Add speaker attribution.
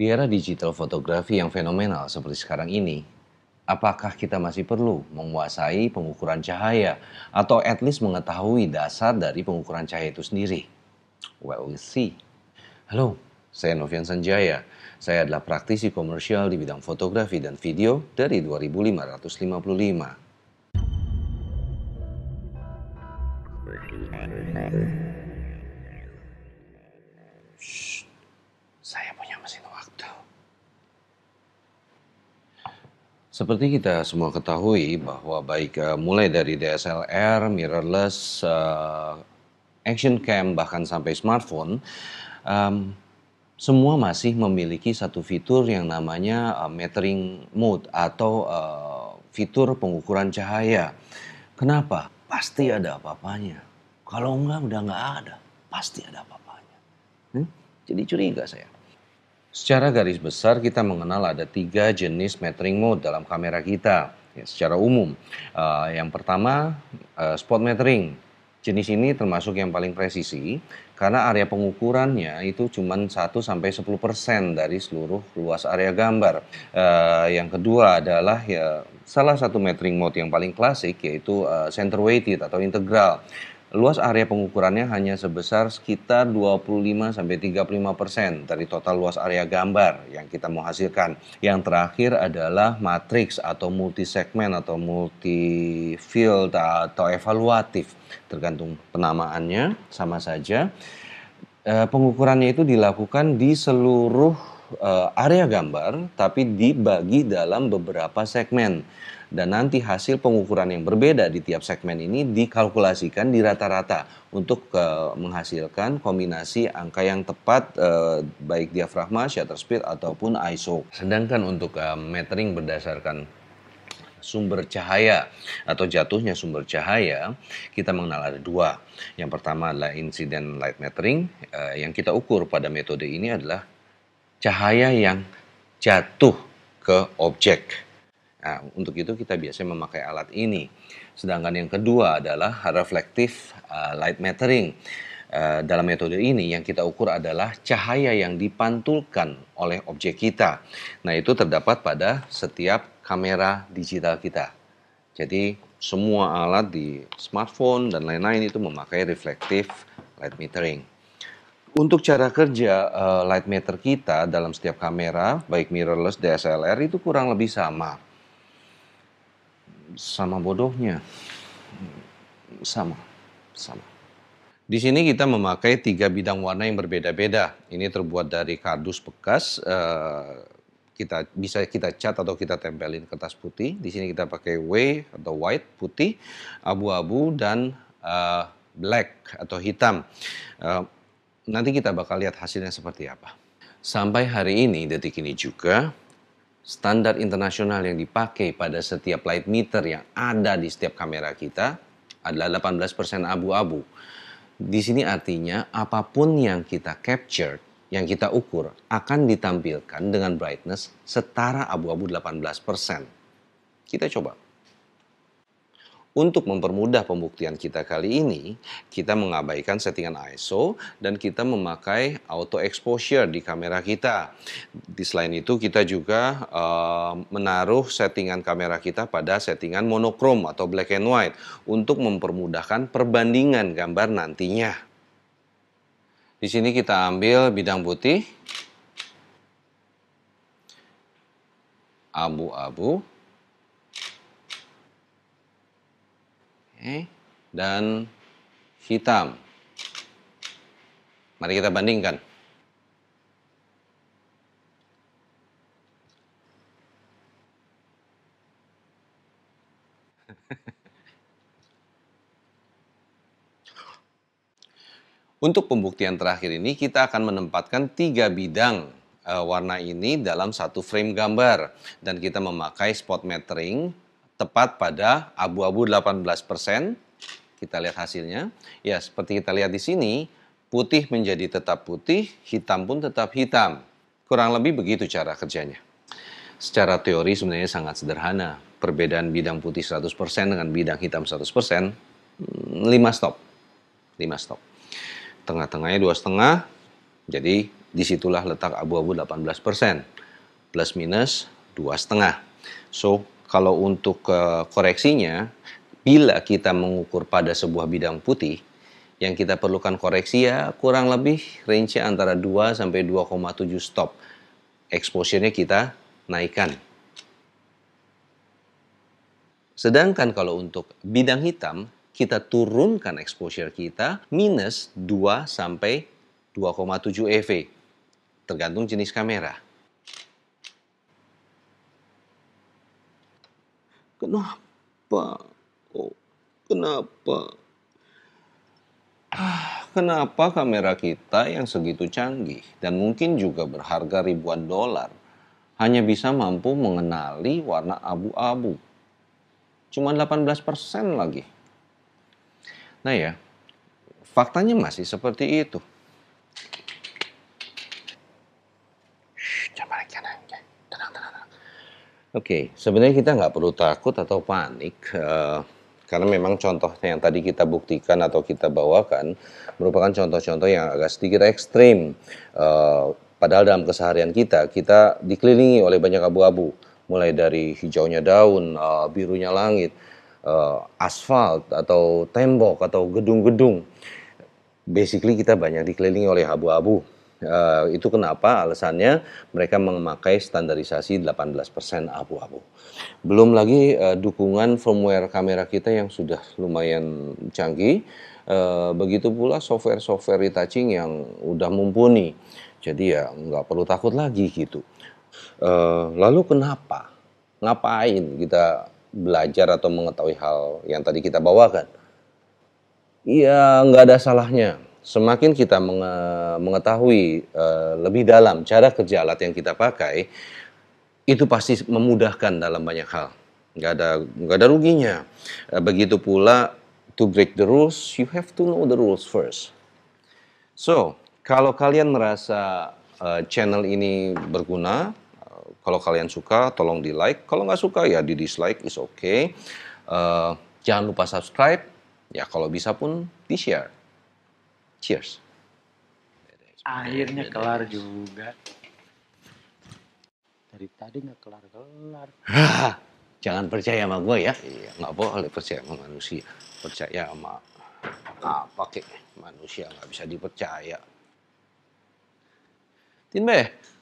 Speaker 1: Di era digital fotografi yang fenomenal seperti sekarang ini, apakah kita masih perlu menguasai pengukuran cahaya atau at least mengetahui dasar dari pengukuran cahaya itu sendiri? Well, we'll see. Halo, saya Novian Sanjaya. Saya adalah praktisi komersial di bidang fotografi dan video dari 2555. Seperti kita semua ketahui bahwa baik uh, mulai dari DSLR, mirrorless, uh, action cam bahkan sampai smartphone, um, semua masih memiliki satu fitur yang namanya uh, metering mode atau uh, fitur pengukuran cahaya. Kenapa? Pasti ada apa-apanya. Kalau enggak udah enggak ada, pasti ada apa-apanya. Hmm? Jadi curiga saya. Secara garis besar kita mengenal ada tiga jenis metering mode dalam kamera kita ya, secara umum. Uh, yang pertama uh, spot metering. Jenis ini termasuk yang paling presisi karena area pengukurannya itu cuma 1 10% dari seluruh luas area gambar. Uh, yang kedua adalah ya salah satu metering mode yang paling klasik yaitu uh, center weighted atau integral. Luas area pengukurannya hanya sebesar sekitar 25 sampai 35 persen dari total luas area gambar yang kita mau hasilkan. Yang terakhir adalah matriks atau multi segmen atau multi field atau evaluatif, tergantung penamaannya sama saja. E, pengukurannya itu dilakukan di seluruh e, area gambar, tapi dibagi dalam beberapa segmen dan nanti hasil pengukuran yang berbeda di tiap segmen ini dikalkulasikan di rata-rata untuk uh, menghasilkan kombinasi angka yang tepat uh, baik diafragma, shutter speed ataupun ISO. Sedangkan untuk uh, metering berdasarkan sumber cahaya atau jatuhnya sumber cahaya, kita mengenal ada dua. Yang pertama adalah incident light metering. yang kita ukur pada metode ini adalah cahaya yang jatuh ke objek. Nah, untuk itu kita biasanya memakai alat ini. Sedangkan yang kedua adalah reflective uh, light metering. Uh, dalam metode ini yang kita ukur adalah cahaya yang dipantulkan oleh objek kita. Nah, itu terdapat pada setiap kamera digital kita. Jadi, semua alat di smartphone dan lain-lain itu memakai reflective light metering. Untuk cara kerja uh, light meter kita dalam setiap kamera, baik mirrorless, DSLR itu kurang lebih sama sama bodohnya. Sama, sama. Di sini kita memakai tiga bidang warna yang berbeda-beda. Ini terbuat dari kardus bekas. Uh, kita bisa kita cat atau kita tempelin kertas putih. Di sini kita pakai W atau white putih, abu-abu dan uh, black atau hitam. Uh, nanti kita bakal lihat hasilnya seperti apa. Sampai hari ini detik ini juga standar internasional yang dipakai pada setiap light meter yang ada di setiap kamera kita adalah 18% abu-abu. Di sini artinya apapun yang kita capture, yang kita ukur akan ditampilkan dengan brightness setara abu-abu 18%. Kita coba. Untuk mempermudah pembuktian kita kali ini, kita mengabaikan settingan ISO dan kita memakai auto exposure di kamera kita. Di selain itu, kita juga uh, menaruh settingan kamera kita pada settingan monochrome atau black and white untuk mempermudahkan perbandingan gambar nantinya. Di sini kita ambil bidang putih, abu-abu, Eh? dan hitam. Mari kita bandingkan. Untuk pembuktian terakhir ini kita akan menempatkan tiga bidang eh, warna ini dalam satu frame gambar dan kita memakai spot metering tepat pada abu-abu 18%. Kita lihat hasilnya. Ya, seperti kita lihat di sini, putih menjadi tetap putih, hitam pun tetap hitam. Kurang lebih begitu cara kerjanya. Secara teori sebenarnya sangat sederhana. Perbedaan bidang putih 100% dengan bidang hitam 100%, 5 hmm, stop. 5 stop. Tengah-tengahnya dua setengah, jadi disitulah letak abu-abu 18%. Plus minus dua setengah. So, kalau untuk uh, koreksinya, bila kita mengukur pada sebuah bidang putih, yang kita perlukan koreksi ya kurang lebih range antara 2 sampai 2,7 stop. Exposure-nya kita naikkan. Sedangkan kalau untuk bidang hitam, kita turunkan exposure kita minus 2 sampai 2,7 EV, tergantung jenis kamera. Kenapa? Oh, kenapa? Ah, kenapa kamera kita yang segitu canggih dan mungkin juga berharga ribuan dolar hanya bisa mampu mengenali warna abu-abu? Cuma 18% lagi. Nah ya, faktanya masih seperti itu. Oke, okay. sebenarnya kita nggak perlu takut atau panik uh, karena memang contohnya yang tadi kita buktikan atau kita bawakan merupakan contoh-contoh yang agak sedikit ekstrim. Uh, padahal dalam keseharian kita, kita dikelilingi oleh banyak abu-abu, mulai dari hijaunya daun, uh, birunya langit, uh, asfal atau tembok atau gedung-gedung. Basically kita banyak dikelilingi oleh abu-abu Uh, itu kenapa alasannya mereka memakai standarisasi 18% abu-abu. Belum lagi uh, dukungan firmware kamera kita yang sudah lumayan canggih. Uh, begitu pula software-software retouching yang udah mumpuni. Jadi ya nggak perlu takut lagi gitu. Uh, lalu kenapa? Ngapain kita belajar atau mengetahui hal yang tadi kita bawakan? Ya nggak ada salahnya semakin kita mengetahui eh, lebih dalam cara kerja alat yang kita pakai, itu pasti memudahkan dalam banyak hal. Nggak ada, nggak ada ruginya. Eh, begitu pula, to break the rules, you have to know the rules first. So, kalau kalian merasa eh, channel ini berguna, kalau kalian suka, tolong di like. Kalau nggak suka, ya di dislike, is okay. Uh, jangan lupa subscribe. Ya, kalau bisa pun di share. Cheers. Akhirnya kelar juga. Dari tadi nggak kelar-kelar. Jangan percaya sama gue ya. Iya, nggak boleh percaya sama manusia. Percaya sama apa kek. Manusia nggak bisa dipercaya. Tin Beh,